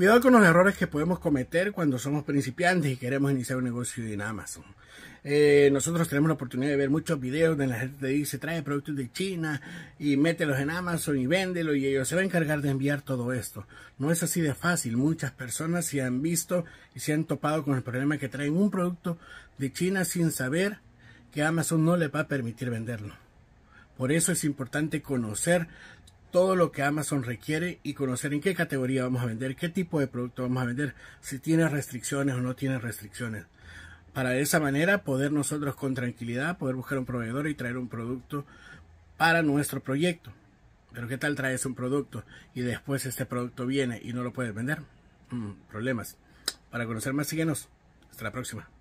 Cuidado con los errores que podemos cometer cuando somos principiantes y queremos iniciar un negocio en Amazon. Eh, nosotros tenemos la oportunidad de ver muchos videos donde la gente te dice trae productos de China y mételos en Amazon y véndelo y ellos se van a encargar de enviar todo esto. No es así de fácil. Muchas personas se han visto y se han topado con el problema que traen un producto de China sin saber que Amazon no les va a permitir venderlo. Por eso es importante conocer todo lo que Amazon requiere y conocer en qué categoría vamos a vender, qué tipo de producto vamos a vender, si tiene restricciones o no tiene restricciones. Para de esa manera poder nosotros con tranquilidad poder buscar un proveedor y traer un producto para nuestro proyecto. Pero ¿qué tal traes un producto y después este producto viene y no lo puedes vender? Mm, problemas. Para conocer más, síguenos. Hasta la próxima.